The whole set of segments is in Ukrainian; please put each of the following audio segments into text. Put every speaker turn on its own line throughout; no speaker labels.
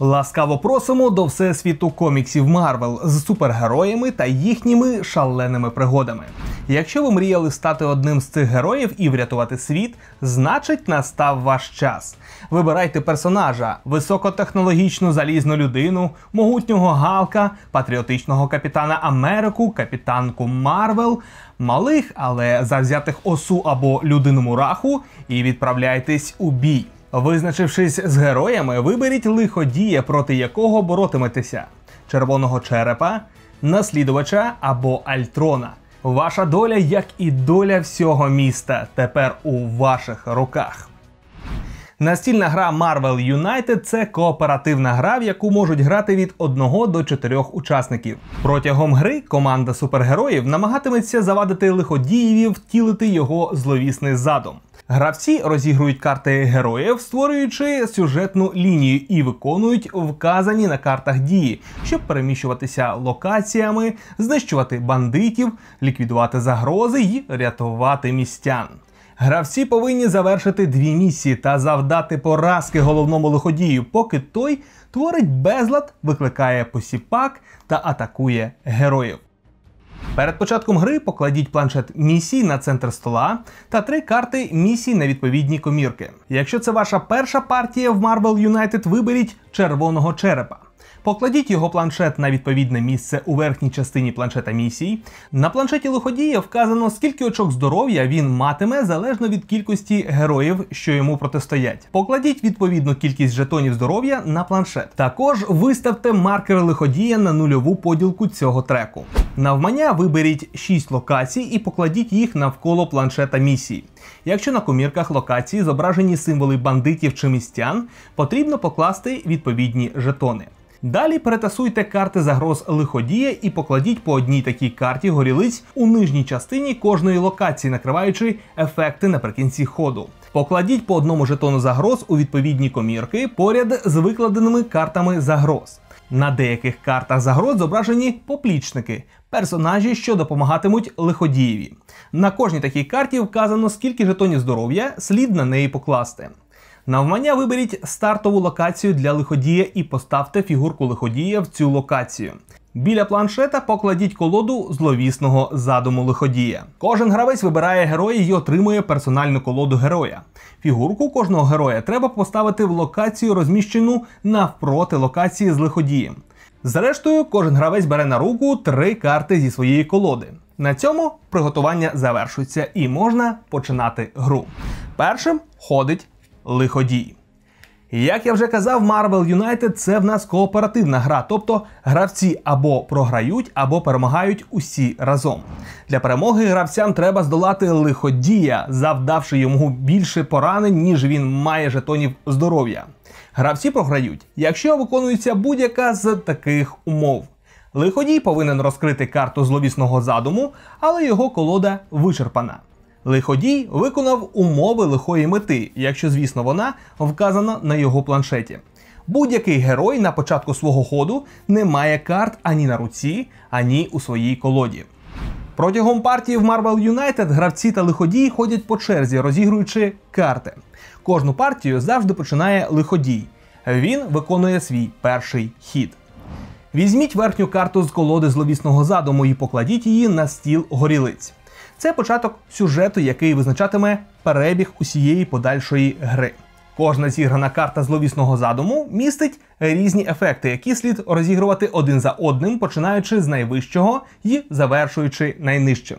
Ласкаво просимо до всесвіту коміксів Марвел з супергероями та їхніми шаленими пригодами. Якщо ви мріяли стати одним з цих героїв і врятувати світ, значить настав ваш час. Вибирайте персонажа, високотехнологічну залізну людину, могутнього галка, патріотичного капітана Америку, капітанку Марвел, малих, але завзятих осу або людину мураху, і відправляйтесь у бій. Визначившись з героями, виберіть лиходія, проти якого боротиметеся: червоного черепа, наслідувача або альтрона. Ваша доля, як і доля всього міста, тепер у ваших руках. Настільна гра Marvel United це кооперативна гра, в яку можуть грати від 1 до 4 учасників. Протягом гри команда супергероїв намагатиметься завадити лиходієві втілити його зловісний задум. Гравці розігрують карти героїв, створюючи сюжетну лінію і виконують вказані на картах дії, щоб переміщуватися локаціями, знищувати бандитів, ліквідувати загрози і рятувати містян. Гравці повинні завершити дві місії та завдати поразки головному лиходію, поки той творить безлад, викликає посіпак та атакує героїв. Перед початком гри покладіть планшет місій на центр стола та три карти місій на відповідні комірки. Якщо це ваша перша партія в Marvel United, виберіть червоного черепа. Покладіть його планшет на відповідне місце у верхній частині планшета місії. На планшеті лиходія вказано, скільки очок здоров'я він матиме залежно від кількості героїв, що йому протистоять. Покладіть відповідну кількість жетонів здоров'я на планшет. Також виставте маркер лиходія на нульову поділку цього треку. Навмання виберіть 6 локацій і покладіть їх навколо планшета місії. Якщо на комірках локації зображені символи бандитів чи містян, потрібно покласти відповідні жетони. Далі перетасуйте карти загроз лиходія і покладіть по одній такій карті горілиць у нижній частині кожної локації, накриваючи ефекти наприкінці ходу. Покладіть по одному жетону загроз у відповідні комірки поряд з викладеними картами загроз. На деяких картах загроз зображені поплічники, персонажі, що допомагатимуть лиходієві. На кожній такій карті вказано, скільки жетонів здоров'я слід на неї покласти. Навмання виберіть стартову локацію для лиходія і поставте фігурку лиходія в цю локацію. Біля планшета покладіть колоду зловісного задуму лиходія. Кожен гравець вибирає героя і отримує персональну колоду героя. Фігурку кожного героя треба поставити в локацію, розміщену навпроти локації з лиходієм. Зрештою, кожен гравець бере на руку три карти зі своєї колоди. На цьому приготування завершується і можна починати гру. Першим ходить лиходій. Як я вже казав, Marvel United це в нас кооперативна гра, тобто гравці або програють, або перемагають усі разом. Для перемоги гравцям треба здолати лиходія, завдавши йому більше поранень, ніж він має жетонів здоров'я. Гравці програють, якщо виконується будь-яка з таких умов. Лиходій повинен розкрити карту зловісного задуму, але його колода вичерпана. Лиходій виконав умови лихої мети, якщо, звісно, вона вказана на його планшеті. Будь-який герой на початку свого ходу не має карт ані на руці, ані у своїй колоді. Протягом партії в Marvel United гравці та лиходії ходять по черзі, розігруючи карти. Кожну партію завжди починає лиходій. Він виконує свій перший хід. Візьміть верхню карту з колоди зловісного задуму і покладіть її на стіл горілиць. Це початок сюжету, який визначатиме перебіг усієї подальшої гри. Кожна зіграна карта зловісного задуму містить різні ефекти, які слід розігрувати один за одним, починаючи з найвищого і завершуючи найнижчим.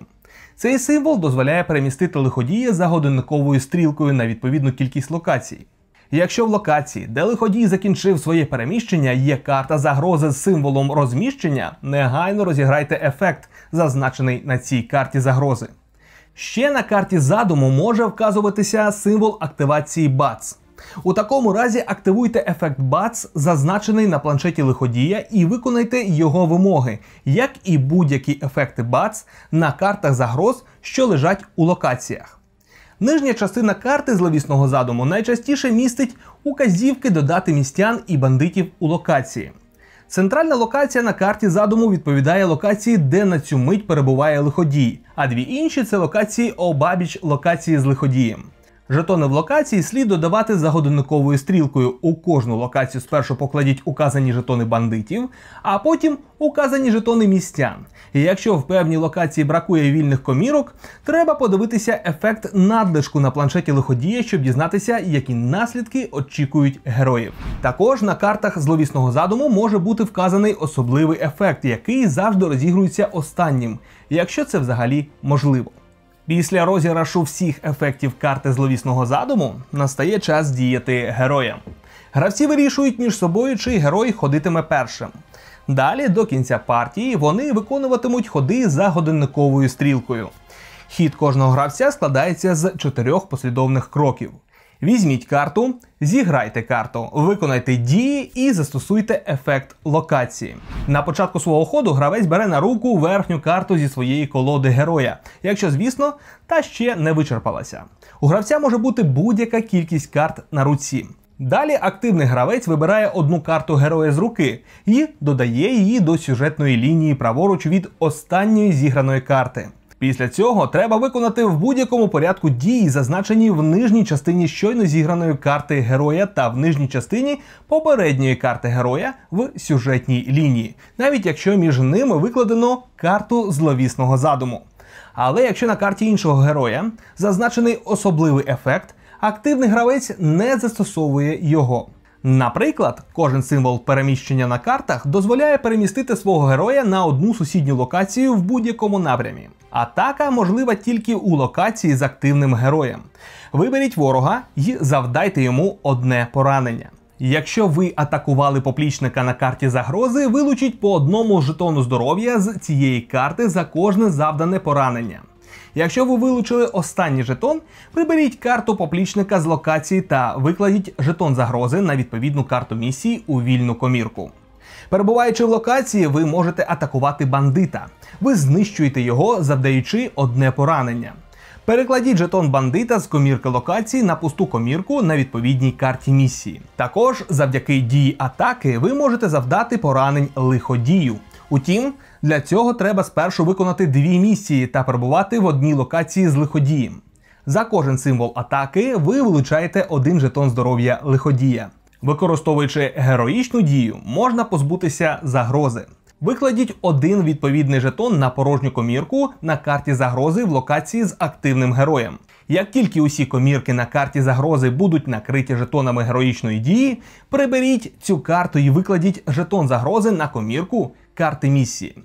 Цей символ дозволяє перемістити лиходія за годинниковою стрілкою на відповідну кількість локацій. Якщо в локації, де лиходій закінчив своє переміщення, є карта загрози з символом розміщення, негайно розіграйте ефект, зазначений на цій карті загрози. Ще на карті задуму може вказуватися символ активації БАЦ. У такому разі активуйте ефект БАЦ, зазначений на планшеті лиходія, і виконайте його вимоги, як і будь-які ефекти БАЦ на картах загроз, що лежать у локаціях. Нижня частина карти зловісного задуму найчастіше містить указівки додати містян і бандитів у локації. Центральна локація на карті задуму відповідає локації, де на цю мить перебуває лиходій, а дві інші це локації обабіч локації з лиходієм. Жетони в локації слід додавати за годинниковою стрілкою. У кожну локацію спершу покладіть указані жетони бандитів, а потім указані жетони містян. І якщо в певній локації бракує вільних комірок, треба подивитися ефект надлишку на планшеті лиходія, щоб дізнатися, які наслідки очікують героїв. Також на картах зловісного задуму може бути вказаний особливий ефект, який завжди розігрується останнім, якщо це взагалі можливо. Після розіграшу всіх ефектів карти зловісного задуму настає час діяти героям. Гравці вирішують між собою, чий герой ходитиме першим. Далі, до кінця партії, вони виконуватимуть ходи за годинниковою стрілкою. Хід кожного гравця складається з чотирьох послідовних кроків. Візьміть карту, зіграйте карту, виконайте дії і застосуйте ефект локації. На початку свого ходу гравець бере на руку верхню карту зі своєї колоди героя, якщо, звісно, та ще не вичерпалася. У гравця може бути будь-яка кількість карт на руці. Далі активний гравець вибирає одну карту героя з руки і додає її до сюжетної лінії праворуч від останньої зіграної карти. Після цього треба виконати в будь-якому порядку дії, зазначені в нижній частині щойно зіграної карти героя та в нижній частині попередньої карти героя в сюжетній лінії, навіть якщо між ними викладено карту зловісного задуму. Але якщо на карті іншого героя зазначений особливий ефект, активний гравець не застосовує його. Наприклад, кожен символ переміщення на картах дозволяє перемістити свого героя на одну сусідню локацію в будь-якому напрямі. Атака можлива тільки у локації з активним героєм. Виберіть ворога і завдайте йому одне поранення. Якщо ви атакували поплічника на карті загрози, вилучіть по одному жетону здоров'я з цієї карти за кожне завдане поранення. Якщо ви вилучили останній жетон, приберіть карту поплічника з локації та викладіть жетон загрози на відповідну карту місії у вільну комірку. Перебуваючи в локації, ви можете атакувати бандита. Ви знищуєте його, завдаючи одне поранення. Перекладіть жетон бандита з комірки локації на пусту комірку на відповідній карті місії. Також завдяки дії атаки ви можете завдати поранень лиходію. Утім, для цього треба спершу виконати дві місії та перебувати в одній локації з лиходієм. За кожен символ атаки ви вилучаєте один жетон здоров'я лиходія. Використовуючи героїчну дію, можна позбутися загрози. Викладіть один відповідний жетон на порожню комірку на карті загрози в локації з активним героєм. Як тільки усі комірки на карті загрози будуть накриті жетонами героїчної дії, приберіть цю карту і викладіть жетон загрози на комірку, карти місії.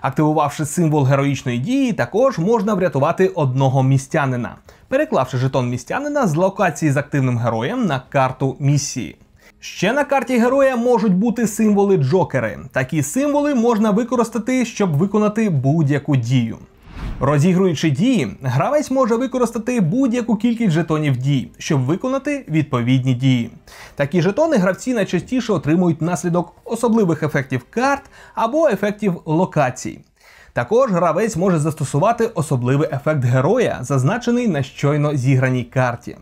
Активувавши символ героїчної дії, також можна врятувати одного містянина, переклавши жетон містянина з локації з активним героєм на карту місії. Ще на карті героя можуть бути символи джокери. Такі символи можна використати, щоб виконати будь-яку дію. Розігруючи дії, гравець може використати будь-яку кількість жетонів дій, щоб виконати відповідні дії. Такі жетони гравці найчастіше отримують внаслідок особливих ефектів карт або ефектів локацій. Також гравець може застосувати особливий ефект героя, зазначений на щойно зіграній карті.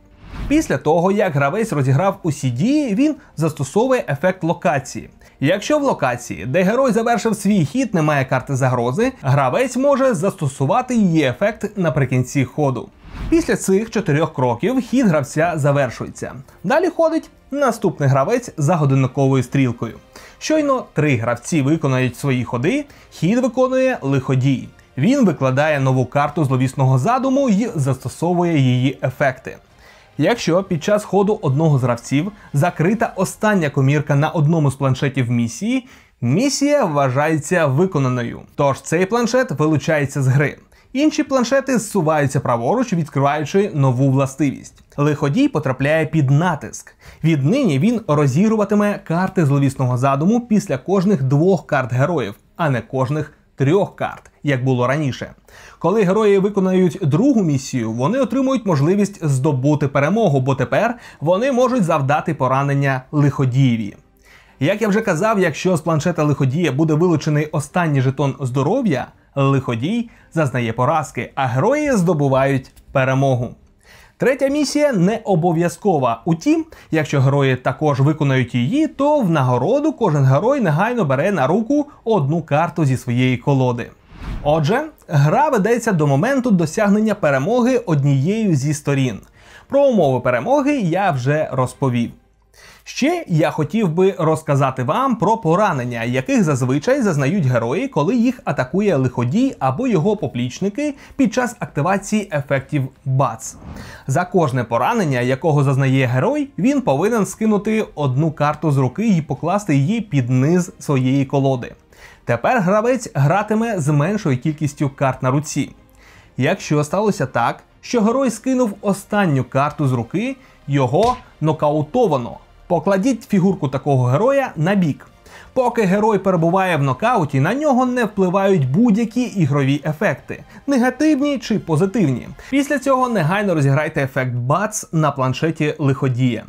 Після того, як гравець розіграв усі дії, він застосовує ефект локації. Якщо в локації, де герой завершив свій хід, немає карти загрози, гравець може застосувати її ефект наприкінці ходу. Після цих чотирьох кроків хід гравця завершується. Далі ходить наступний гравець за годинниковою стрілкою. Щойно три гравці виконають свої ходи, хід виконує лиходій. Він викладає нову карту зловісного задуму і застосовує її ефекти якщо під час ходу одного з гравців закрита остання комірка на одному з планшетів місії, місія вважається виконаною. Тож цей планшет вилучається з гри. Інші планшети зсуваються праворуч, відкриваючи нову властивість. Лиходій потрапляє під натиск. Віднині він розігруватиме карти зловісного задуму після кожних двох карт героїв, а не кожних трьох карт, як було раніше. Коли герої виконають другу місію, вони отримують можливість здобути перемогу, бо тепер вони можуть завдати поранення лиходієві. Як я вже казав, якщо з планшета лиходія буде вилучений останній жетон здоров'я, лиходій зазнає поразки, а герої здобувають перемогу. Третя місія не обов'язкова. Утім, якщо герої також виконають її, то в нагороду кожен герой негайно бере на руку одну карту зі своєї колоди. Отже, гра ведеться до моменту досягнення перемоги однією зі сторін. Про умови перемоги я вже розповів. Ще я хотів би розказати вам про поранення, яких зазвичай зазнають герої, коли їх атакує лиходій або його поплічники під час активації ефектів бац. За кожне поранення, якого зазнає герой, він повинен скинути одну карту з руки і покласти її під низ своєї колоди. Тепер гравець гратиме з меншою кількістю карт на руці. Якщо сталося так, що герой скинув останню карту з руки, його нокаутовано. Покладіть фігурку такого героя на бік. Поки герой перебуває в нокауті, на нього не впливають будь-які ігрові ефекти, негативні чи позитивні. Після цього негайно розіграйте ефект бац на планшеті лиходія.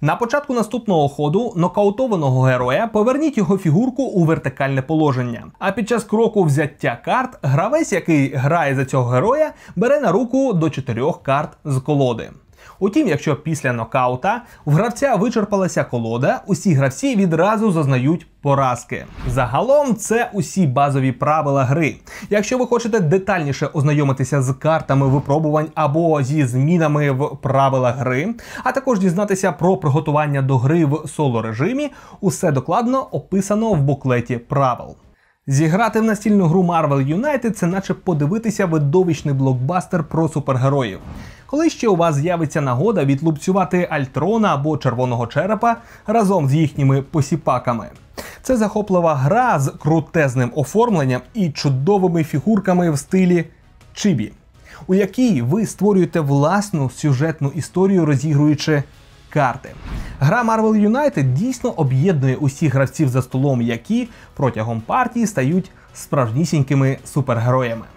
На початку наступного ходу нокаутованого героя поверніть його фігурку у вертикальне положення. А під час кроку взяття карт гравець, який грає за цього героя, бере на руку до чотирьох карт з колоди. Утім, якщо після нокаута в гравця вичерпалася колода, усі гравці відразу зазнають поразки. Загалом це усі базові правила гри. Якщо ви хочете детальніше ознайомитися з картами випробувань або зі змінами в правилах гри, а також дізнатися про приготування до гри в соло режимі, усе докладно описано в буклеті правил. Зіграти в настільну гру Marvel United це наче подивитися видовищний блокбастер про супергероїв. Коли ще у вас з'явиться нагода відлупцювати Альтрона або червоного черепа разом з їхніми посіпаками. Це захоплива гра з крутезним оформленням і чудовими фігурками в стилі Чибі, у якій ви створюєте власну сюжетну історію, розігруючи карти. Гра Marvel United дійсно об'єднує усіх гравців за столом, які протягом партії стають справжнісінькими супергероями.